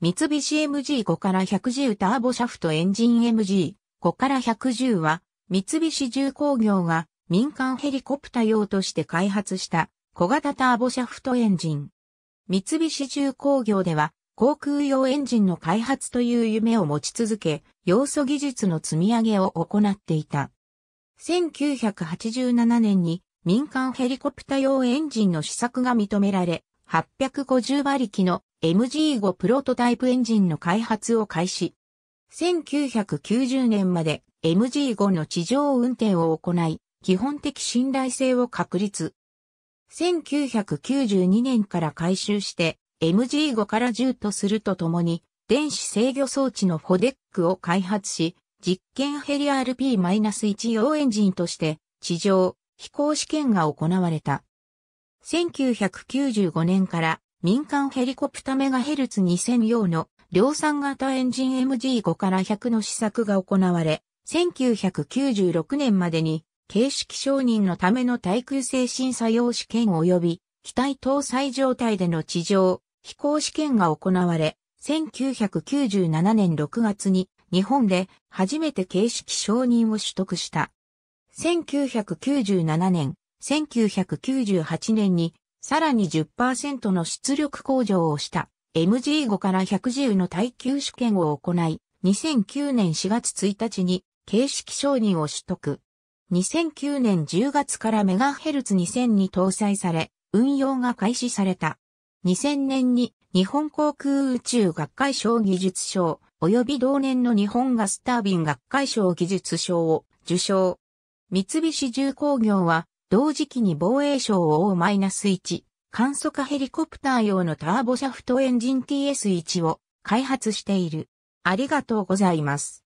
三菱 MG5 から110ターボシャフトエンジン MG5 から110は、三菱重工業が民間ヘリコプタ用として開発した小型ターボシャフトエンジン。三菱重工業では航空用エンジンの開発という夢を持ち続け、要素技術の積み上げを行っていた。1987年に民間ヘリコプタ用エンジンの試作が認められ、850馬力の MG5 プロトタイプエンジンの開発を開始。1990年まで MG5 の地上運転を行い、基本的信頼性を確立。1992年から回収して MG5 から10とするとともに、電子制御装置のフォデックを開発し、実験ヘリ RP-1 用エンジンとして地上飛行試験が行われた。1995年から民間ヘリコプタメガヘルツ2000用の量産型エンジン MG5 から100の試作が行われ、1996年までに形式承認のための対空性審査用試験及び機体搭載状態での地上飛行試験が行われ、1997年6月に日本で初めて形式承認を取得した。1997年、1998年にさらに10%の出力向上をした MG5 から110の耐久試験を行い、2009年4月1日に形式承認を取得。2009年10月から MHz2000 に搭載され、運用が開始された。2000年に日本航空宇宙学会賞技術賞及び同年の日本ガスタービン学会賞技術賞を受賞。三菱重工業は同時期に防衛省 O-1 観測ヘリコプター用のターボシャフトエンジン TS1 を開発している。ありがとうございます。